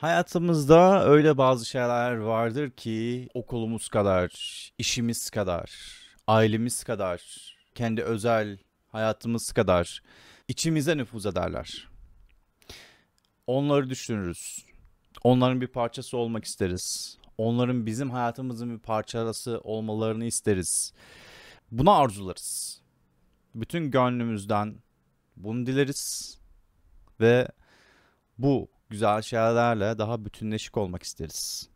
Hayatımızda öyle bazı şeyler vardır ki okulumuz kadar, işimiz kadar, ailemiz kadar, kendi özel hayatımız kadar içimize nüfuz ederler. Onları düşünürüz. Onların bir parçası olmak isteriz. Onların bizim hayatımızın bir parçası olmalarını isteriz. Buna arzularız. Bütün gönlümüzden bunu dileriz ve bu güzel şeylerle daha bütünleşik olmak isteriz.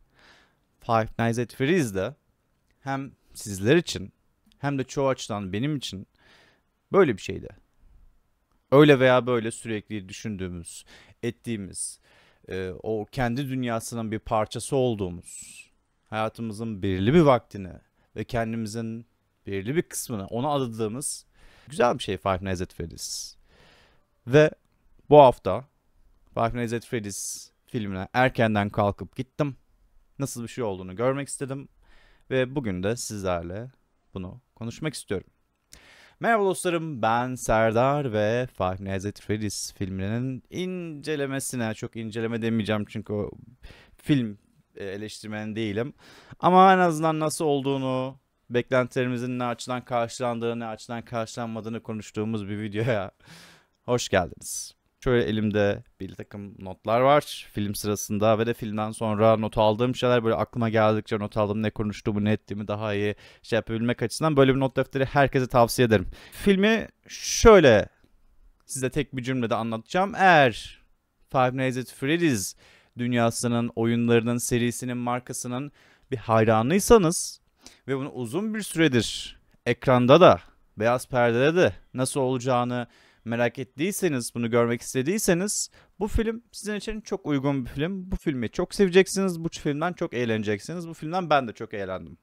Five Nights at Freddy's'de hem sizler için hem de çoğu açıdan benim için böyle bir şeydi. Öyle veya böyle sürekli düşündüğümüz, ettiğimiz, e, o kendi dünyasının bir parçası olduğumuz, hayatımızın belirli bir vaktini ve kendimizin belirli bir kısmını ona adadığımız güzel bir şey Five Nights at Freddy's. Ve bu hafta Five Nights at Freddy's filmine erkenden kalkıp gittim. Nasıl bir şey olduğunu görmek istedim. Ve bugün de sizlerle bunu konuşmak istiyorum. Merhaba dostlarım ben Serdar ve Five Nights at Freddy's filminin incelemesine çok inceleme demeyeceğim çünkü o film eleştirmen değilim. Ama en azından nasıl olduğunu, beklentilerimizin ne açıdan karşılandığını, ne açıdan karşılanmadığını konuştuğumuz bir videoya hoş geldiniz. Şöyle elimde bir takım notlar var film sırasında ve de filmden sonra not aldığım şeyler böyle aklıma geldikçe not aldım ne konuştuğumu ne ettiğimi daha iyi şey yapabilmek açısından böyle bir not defteri herkese tavsiye ederim. Filmi şöyle size tek bir cümlede anlatacağım. Eğer Five Nights at Freddy's dünyasının, oyunlarının, serisinin, markasının bir hayranıysanız ve bunu uzun bir süredir ekranda da beyaz perdede de nasıl olacağını merak ettiyseniz, bunu görmek istediyseniz bu film sizin için çok uygun bir film. Bu filmi çok seveceksiniz, bu filmden çok eğleneceksiniz. Bu filmden ben de çok eğlendim.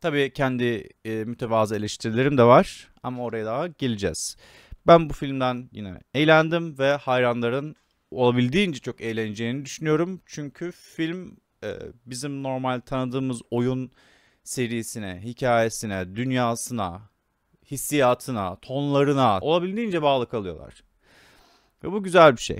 Tabii kendi e, mütevazı eleştirilerim de var ama oraya daha geleceğiz. Ben bu filmden yine eğlendim ve hayranların olabildiğince çok eğleneceğini düşünüyorum. Çünkü film e, bizim normal tanıdığımız oyun serisine, hikayesine, dünyasına, hissiyatına, tonlarına olabildiğince bağlı kalıyorlar. Ve bu güzel bir şey.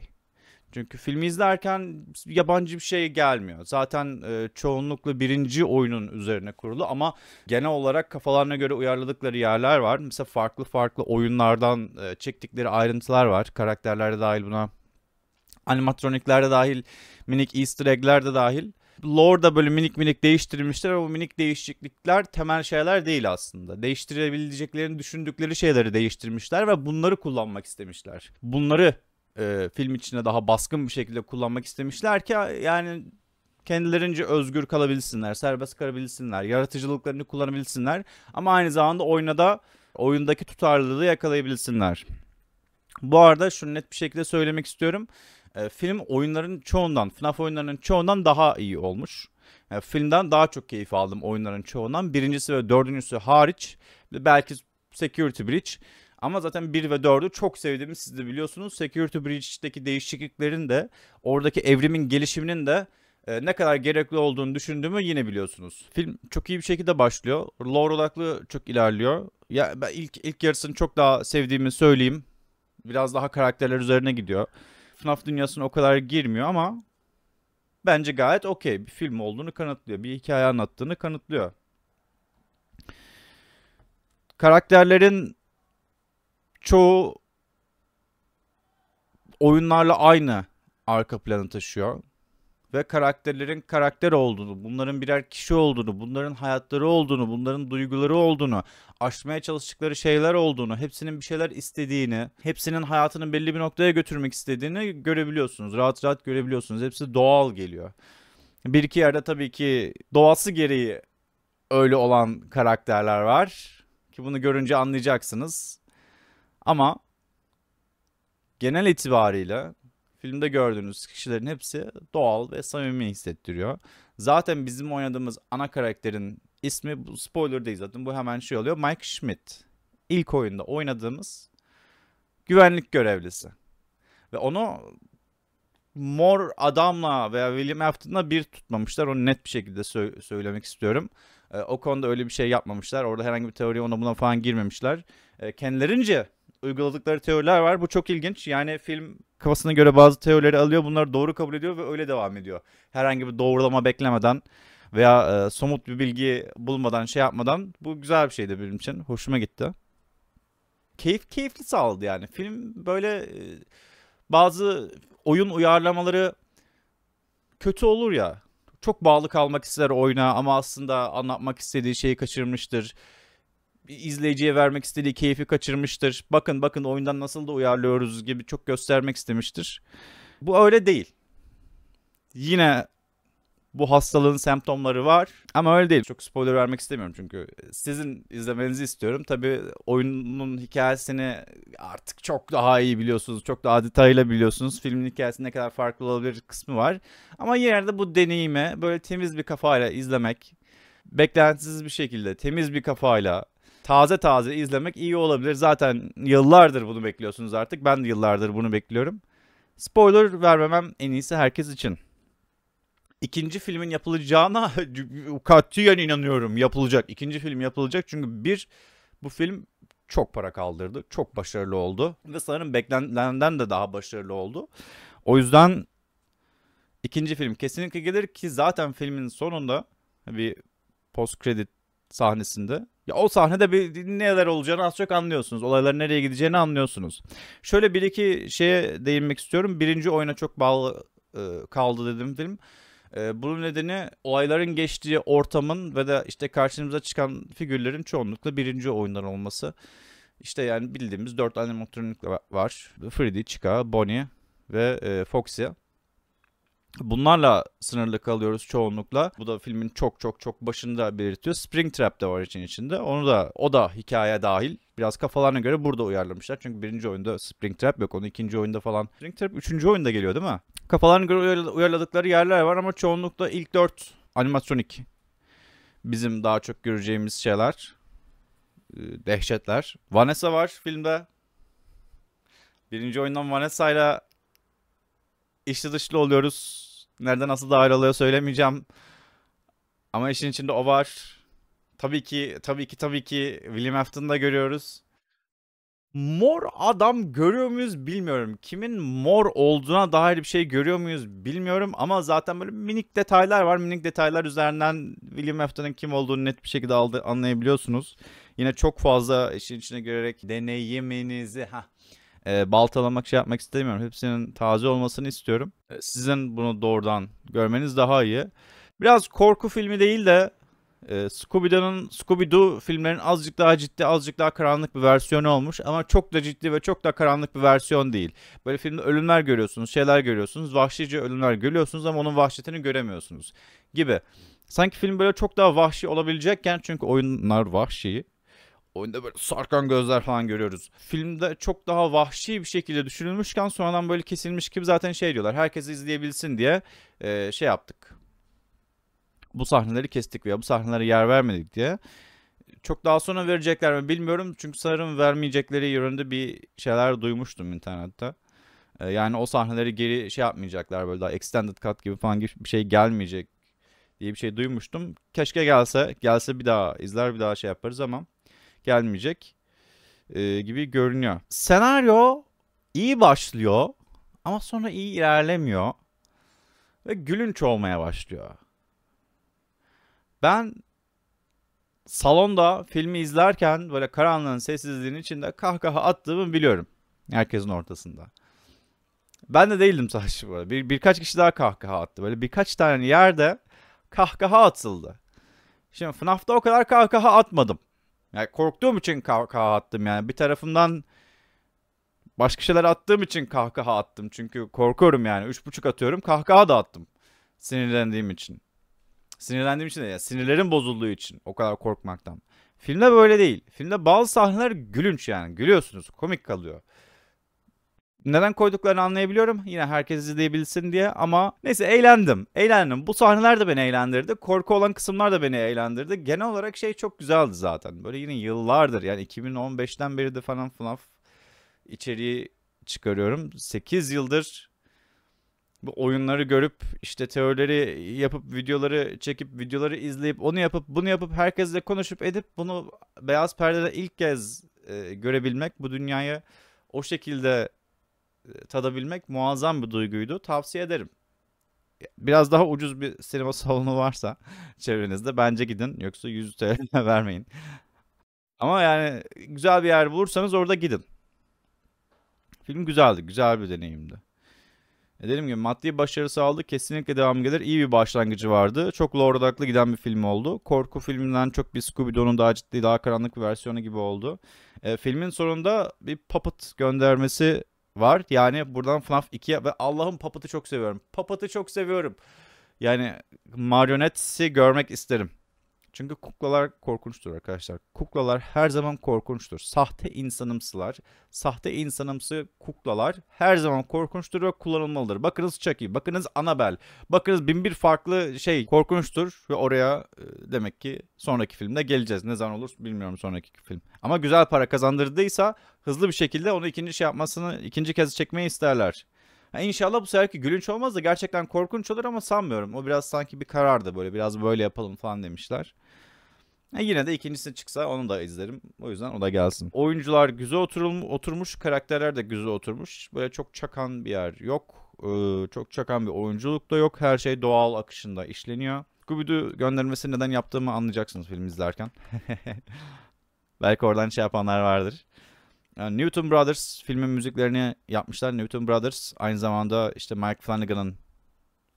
Çünkü filmi izlerken yabancı bir şey gelmiyor. Zaten e, çoğunlukla birinci oyunun üzerine kurulu ama genel olarak kafalarına göre uyarladıkları yerler var. Mesela farklı farklı oyunlardan e, çektikleri ayrıntılar var. karakterlerde de dahil buna. animatroniklerde de dahil, minik easter egg'ler de dahil. Lore da böyle minik minik değiştirmişler ama bu minik değişiklikler temel şeyler değil aslında. Değiştirebileceklerini düşündükleri şeyleri değiştirmişler ve bunları kullanmak istemişler. Bunları e, film içine daha baskın bir şekilde kullanmak istemişler ki yani kendilerince özgür kalabilsinler, serbest kalabilsinler, yaratıcılıklarını kullanabilsinler ama aynı zamanda oynada oyundaki tutarlılığı yakalayabilsinler. Bu arada şunu net bir şekilde söylemek istiyorum. E, film oyunların çoğundan, FNAF oyunlarının çoğundan daha iyi olmuş. E, filmden daha çok keyif aldım oyunların çoğundan. Birincisi ve dördüncüsü hariç. Belki Security Breach. Ama zaten 1 ve 4'ü çok sevdiğimi siz de biliyorsunuz. Security Breach'teki değişikliklerin de oradaki evrimin gelişiminin de e, ne kadar gerekli olduğunu düşündüğümü yine biliyorsunuz. Film çok iyi bir şekilde başlıyor. Lore odaklı çok ilerliyor. Ya ben ilk ilk yarısını çok daha sevdiğimi söyleyeyim. Biraz daha karakterler üzerine gidiyor. FNAF dünyasına o kadar girmiyor ama bence gayet okey. Bir film olduğunu kanıtlıyor. Bir hikaye anlattığını kanıtlıyor. Karakterlerin çoğu oyunlarla aynı arka planı taşıyor ve karakterlerin karakter olduğunu, bunların birer kişi olduğunu, bunların hayatları olduğunu, bunların duyguları olduğunu, aşmaya çalıştıkları şeyler olduğunu, hepsinin bir şeyler istediğini, hepsinin hayatını belli bir noktaya götürmek istediğini görebiliyorsunuz. Rahat rahat görebiliyorsunuz. Hepsi doğal geliyor. Bir iki yerde tabii ki doğası gereği öyle olan karakterler var ki bunu görünce anlayacaksınız. Ama genel itibariyle Filmde gördüğünüz kişilerin hepsi doğal ve samimi hissettiriyor. Zaten bizim oynadığımız ana karakterin ismi spoiler değil zaten. Bu hemen şey oluyor. Mike Schmidt. İlk oyunda oynadığımız güvenlik görevlisi. Ve onu mor adamla veya William Afton'la bir tutmamışlar. Onu net bir şekilde sö- söylemek istiyorum. Ee, o konuda öyle bir şey yapmamışlar. Orada herhangi bir teori ona buna falan girmemişler. Ee, kendilerince uyguladıkları teoriler var. Bu çok ilginç. Yani film kafasına göre bazı teorileri alıyor. Bunları doğru kabul ediyor ve öyle devam ediyor. Herhangi bir doğrulama beklemeden veya e, somut bir bilgi bulmadan şey yapmadan bu güzel bir şeydi benim için. Hoşuma gitti. Keyif keyifli sağladı yani. Film böyle e, bazı oyun uyarlamaları kötü olur ya. Çok bağlı kalmak ister oyuna ama aslında anlatmak istediği şeyi kaçırmıştır izleyiciye vermek istediği keyfi kaçırmıştır. Bakın bakın oyundan nasıl da uyarlıyoruz gibi çok göstermek istemiştir. Bu öyle değil. Yine bu hastalığın semptomları var ama öyle değil. Çok spoiler vermek istemiyorum çünkü sizin izlemenizi istiyorum. Tabii oyunun hikayesini artık çok daha iyi biliyorsunuz. Çok daha detaylı biliyorsunuz. Filmin hikayesi ne kadar farklı olabilir kısmı var. Ama yine de bu deneyimi böyle temiz bir kafayla izlemek, beklentisiz bir şekilde temiz bir kafayla taze taze izlemek iyi olabilir. Zaten yıllardır bunu bekliyorsunuz artık. Ben de yıllardır bunu bekliyorum. Spoiler vermemem en iyisi herkes için. İkinci filmin yapılacağına katiyen inanıyorum yapılacak. İkinci film yapılacak çünkü bir bu film çok para kaldırdı. Çok başarılı oldu. Ve sanırım beklenenden de daha başarılı oldu. O yüzden ikinci film kesinlikle gelir ki zaten filmin sonunda bir post kredi sahnesinde ya o sahnede bir neler olacağını az çok anlıyorsunuz. Olayların nereye gideceğini anlıyorsunuz. Şöyle bir iki şeye değinmek istiyorum. Birinci oyuna çok bağlı e, kaldı dedim film. E, bunun nedeni olayların geçtiği ortamın ve de işte karşımıza çıkan figürlerin çoğunlukla birinci oyundan olması. İşte yani bildiğimiz dört animatronik var. Freddy, Chica, Bonnie ve e, Foxy. Bunlarla sınırlı kalıyoruz çoğunlukla. Bu da filmin çok çok çok başında belirtiyor. Trap de var için içinde. Onu da o da hikaye dahil. Biraz kafalarına göre burada uyarlamışlar. Çünkü birinci oyunda Spring Trap yok. Onu ikinci oyunda falan. Spring Trap üçüncü oyunda geliyor değil mi? Kafalarına göre uyarladıkları yerler var ama çoğunlukla ilk dört animatronik bizim daha çok göreceğimiz şeyler. E, dehşetler. Vanessa var filmde. Birinci oyundan Vanessa ile içli dışlı oluyoruz Nereden nasıl dahil oluyor söylemeyeceğim. Ama işin içinde o var. Tabii ki tabii ki tabii ki William Afton'ı da görüyoruz. Mor adam görüyor muyuz bilmiyorum. Kimin mor olduğuna dair bir şey görüyor muyuz bilmiyorum. Ama zaten böyle minik detaylar var. Minik detaylar üzerinden William Afton'ın kim olduğunu net bir şekilde aldı, anlayabiliyorsunuz. Yine çok fazla işin içine girerek deneyiminizi... Heh, e, baltalamak şey yapmak istemiyorum. Hepsinin taze olmasını istiyorum. E, sizin bunu doğrudan görmeniz daha iyi. Biraz korku filmi değil de e, Scooby-Doo'nun Scooby-Doo filmlerinin azıcık daha ciddi, azıcık daha karanlık bir versiyonu olmuş ama çok da ciddi ve çok da karanlık bir versiyon değil. Böyle filmde ölümler görüyorsunuz, şeyler görüyorsunuz, vahşice ölümler görüyorsunuz ama onun vahşetini göremiyorsunuz gibi. Sanki film böyle çok daha vahşi olabilecekken çünkü oyunlar vahşi Oyunda böyle sarkan gözler falan görüyoruz. Filmde çok daha vahşi bir şekilde düşünülmüşken sonradan böyle kesilmiş gibi zaten şey diyorlar. Herkes izleyebilsin diye e, şey yaptık. Bu sahneleri kestik veya bu sahnelere yer vermedik diye. Çok daha sonra verecekler mi bilmiyorum. Çünkü sanırım vermeyecekleri yönünde bir şeyler duymuştum internette. E, yani o sahneleri geri şey yapmayacaklar böyle daha extended cut gibi falan gibi bir şey gelmeyecek diye bir şey duymuştum. Keşke gelse, gelse bir daha izler bir daha şey yaparız ama gelmeyecek e, gibi görünüyor. Senaryo iyi başlıyor ama sonra iyi ilerlemiyor ve gülünç olmaya başlıyor. Ben salonda filmi izlerken böyle karanlığın sessizliğinin içinde kahkaha attığımı biliyorum. Herkesin ortasında. Ben de değildim sadece bu Bir, birkaç kişi daha kahkaha attı. Böyle birkaç tane yerde kahkaha atıldı. Şimdi FNAF'ta o kadar kahkaha atmadım. Yani korktuğum için kahkaha attım yani. Bir tarafımdan başka şeyler attığım için kahkaha attım. Çünkü korkuyorum yani. Üç buçuk atıyorum kahkaha da attım. Sinirlendiğim için. Sinirlendiğim için de ya sinirlerin bozulduğu için o kadar korkmaktan. Filmde böyle değil. Filmde bazı sahneler gülünç yani. Gülüyorsunuz. Komik kalıyor. Neden koyduklarını anlayabiliyorum. Yine herkes izleyebilsin diye ama neyse eğlendim. Eğlendim. Bu sahneler de beni eğlendirdi. Korku olan kısımlar da beni eğlendirdi. Genel olarak şey çok güzeldi zaten. Böyle yine yıllardır yani 2015'ten beri de falan FNAF içeriği çıkarıyorum. 8 yıldır bu oyunları görüp işte teorileri yapıp videoları çekip videoları izleyip onu yapıp bunu yapıp herkesle konuşup edip bunu beyaz perdede ilk kez e, görebilmek bu dünyayı o şekilde tadabilmek muazzam bir duyguydu. Tavsiye ederim. Biraz daha ucuz bir sinema salonu varsa çevrenizde bence gidin. Yoksa 100 TL vermeyin. Ama yani güzel bir yer bulursanız orada gidin. Film güzeldi. Güzel bir deneyimdi. E dediğim gibi maddi başarısı aldı. Kesinlikle devam gelir. İyi bir başlangıcı vardı. Çok lore odaklı giden bir film oldu. Korku filminden çok bir Scooby-Doo'nun daha ciddi, daha karanlık bir versiyonu gibi oldu. E, filmin sonunda bir puppet göndermesi var. Yani buradan FNAF 2'ye ve Allah'ım Puppet'ı çok seviyorum. Puppet'ı çok seviyorum. Yani marionetsi görmek isterim. Çünkü kuklalar korkunçtur arkadaşlar. Kuklalar her zaman korkunçtur. Sahte insanımsılar, sahte insanımsı kuklalar her zaman korkunçtur ve kullanılmalıdır. Bakınız Chucky, bakınız Annabelle, bakınız bin bir farklı şey korkunçtur ve oraya e, demek ki sonraki filmde geleceğiz. Ne zaman olur bilmiyorum sonraki film. Ama güzel para kazandırdıysa hızlı bir şekilde onu ikinci şey yapmasını, ikinci kez çekmeyi isterler. İnşallah bu seferki gülünç olmaz da gerçekten korkunç olur ama sanmıyorum. O biraz sanki bir karardı böyle biraz böyle yapalım falan demişler. E yine de ikincisi çıksa onu da izlerim. O yüzden o da gelsin. Oyuncular güzel oturulmuş, oturmuş. Karakterler de güzel oturmuş. Böyle çok çakan bir yer yok. Ee, çok çakan bir oyunculuk da yok. Her şey doğal akışında işleniyor. Scooby-Doo göndermesini neden yaptığımı anlayacaksınız film izlerken. Belki oradan şey yapanlar vardır. Yani ee, Newton Brothers filmin müziklerini yapmışlar. Newton Brothers aynı zamanda işte Mike Flanagan'ın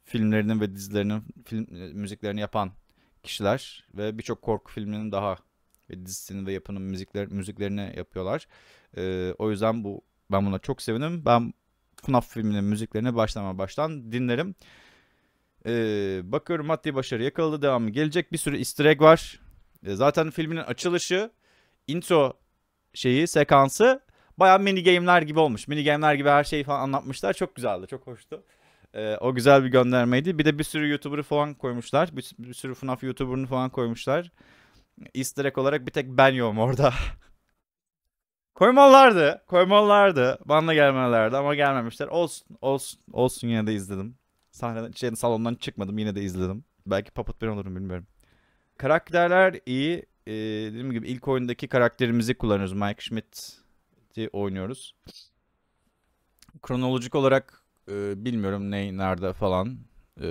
filmlerinin ve dizilerinin film, e, müziklerini yapan kişiler ve birçok korku filminin daha ve dizisini ve yapının müzikler, müziklerini yapıyorlar. Ee, o yüzden bu ben buna çok sevinim. Ben FNAF filminin müziklerini baştan baştan dinlerim. Ee, bakıyorum maddi başarı yakaladı. Devamı gelecek. Bir sürü easter egg var. Ee, zaten filminin açılışı intro şeyi sekansı bayağı mini game'ler gibi olmuş. Mini game'ler gibi her şeyi falan anlatmışlar. Çok güzeldi. Çok hoştu. Ee, o güzel bir göndermeydi. Bir de bir sürü YouTuber'ı falan koymuşlar. Bir, bir sürü FNAF YouTuber'ını falan koymuşlar. Easter egg olarak bir tek ben yoğum orada. koymalardı. Koymalardı. Bana gelmelerdi ama gelmemişler. Olsun. Olsun. Olsun yine de izledim. Sahneden, şey, salondan çıkmadım yine de izledim. Belki papat bir olurum bilmiyorum. Karakterler iyi. Ee, dediğim gibi ilk oyundaki karakterimizi kullanıyoruz. Mike Schmidt'i oynuyoruz. Kronolojik olarak ee, bilmiyorum ne nerede falan. Ee,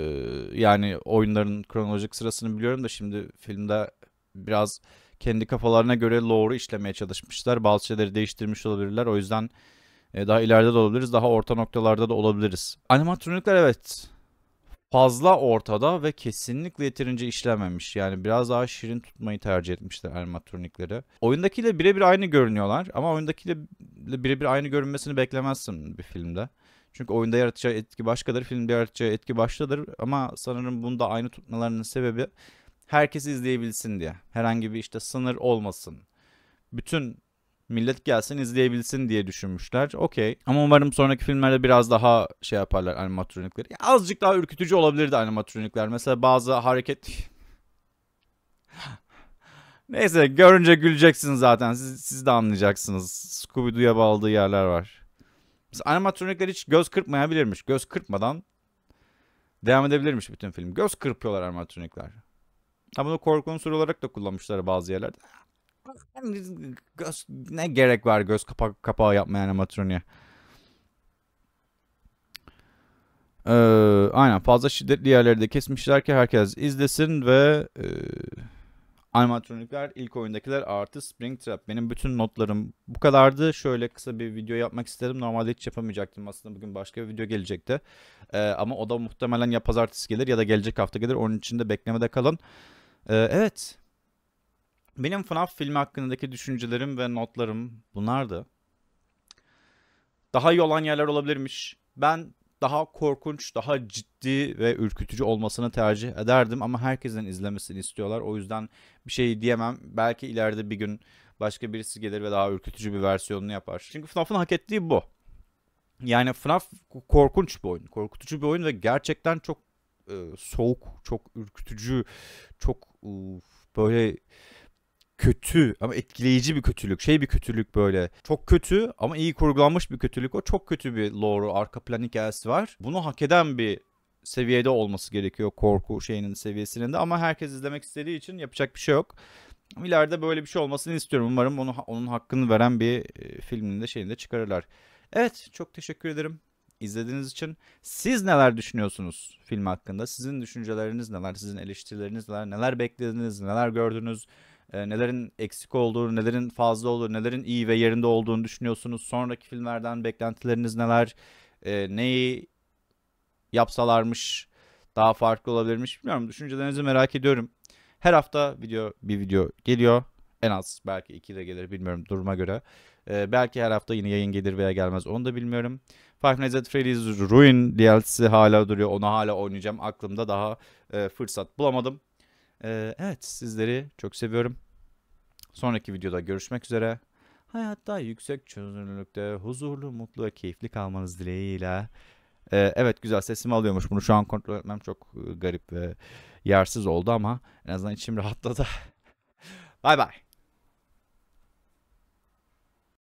yani oyunların kronolojik sırasını biliyorum da şimdi filmde biraz kendi kafalarına göre lore'u işlemeye çalışmışlar. Bazı şeyleri değiştirmiş olabilirler. O yüzden e, daha ileride de olabiliriz. Daha orta noktalarda da olabiliriz. Animatronikler evet fazla ortada ve kesinlikle yeterince işlenmemiş. Yani biraz daha şirin tutmayı tercih etmişler animatronikleri. Oyundakiyle birebir aynı görünüyorlar ama oyundakiyle birebir aynı görünmesini beklemezsin bir filmde. Çünkü oyunda yaratacağı etki başkadır, filmde yaratacağı etki başkadır ama sanırım bunda aynı tutmalarının sebebi herkes izleyebilsin diye. Herhangi bir işte sınır olmasın. Bütün millet gelsin izleyebilsin diye düşünmüşler. Okey. Ama umarım sonraki filmlerde biraz daha şey yaparlar animatronikleri. Ya azıcık daha ürkütücü olabilirdi animatronikler. Mesela bazı hareket... Neyse görünce güleceksin zaten. Siz, siz de anlayacaksınız. Scooby-Doo'ya bağladığı yerler var. Mesela animatronikler hiç göz kırpmayabilirmiş. Göz kırpmadan devam edebilirmiş bütün film. Göz kırpıyorlar animatronikler. Ha bunu korkunç unsuru olarak da kullanmışlar bazı yerlerde göz, ne gerek var göz kapak kapağı yapmayan animatroniye. Ee, aynen fazla şiddetli yerlerde kesmişler ki herkes izlesin ve e, animatronikler ilk oyundakiler artı Springtrap. Benim bütün notlarım bu kadardı. Şöyle kısa bir video yapmak istedim. Normalde hiç yapamayacaktım aslında bugün başka bir video gelecekti. Ee, ama o da muhtemelen ya pazartesi gelir ya da gelecek hafta gelir. Onun için de beklemede kalın. Ee, evet benim FNAF filmi hakkındaki düşüncelerim ve notlarım bunlardı. Daha iyi olan yerler olabilirmiş. Ben daha korkunç, daha ciddi ve ürkütücü olmasını tercih ederdim ama herkesin izlemesini istiyorlar. O yüzden bir şey diyemem. Belki ileride bir gün başka birisi gelir ve daha ürkütücü bir versiyonunu yapar. Çünkü FNAF'ın hak ettiği bu. Yani FNAF korkunç bir oyun. Korkutucu bir oyun ve gerçekten çok e, soğuk, çok ürkütücü, çok e, böyle kötü ama etkileyici bir kötülük. Şey bir kötülük böyle. Çok kötü ama iyi kurgulanmış bir kötülük o. Çok kötü bir lore, arka plan hikayesi var. Bunu hak eden bir seviyede olması gerekiyor korku şeyinin seviyesinin de ama herkes izlemek istediği için yapacak bir şey yok. İleride böyle bir şey olmasını istiyorum. Umarım onu, onun hakkını veren bir e, filmini de şeyini de çıkarırlar. Evet çok teşekkür ederim izlediğiniz için. Siz neler düşünüyorsunuz film hakkında? Sizin düşünceleriniz neler? Sizin eleştirileriniz neler? Neler beklediniz? Neler gördünüz? e, nelerin eksik olduğunu, nelerin fazla olduğunu, nelerin iyi ve yerinde olduğunu düşünüyorsunuz? Sonraki filmlerden beklentileriniz neler? E, neyi yapsalarmış daha farklı olabilirmiş bilmiyorum. Düşüncelerinizi merak ediyorum. Her hafta video bir video geliyor. En az belki iki de gelir bilmiyorum duruma göre. Ee, belki her hafta yine yayın gelir veya gelmez onu da bilmiyorum. Five Nights at Freddy's Ruin DLC'si hala duruyor. Onu hala oynayacağım. Aklımda daha e, fırsat bulamadım. Ee, evet sizleri çok seviyorum. Sonraki videoda görüşmek üzere. Hayatta yüksek çözünürlükte huzurlu, mutlu ve keyifli kalmanız dileğiyle. Ee, evet güzel sesimi alıyormuş. Bunu şu an kontrol etmem çok e, garip ve yersiz oldu ama en azından içim rahatladı. bay bay.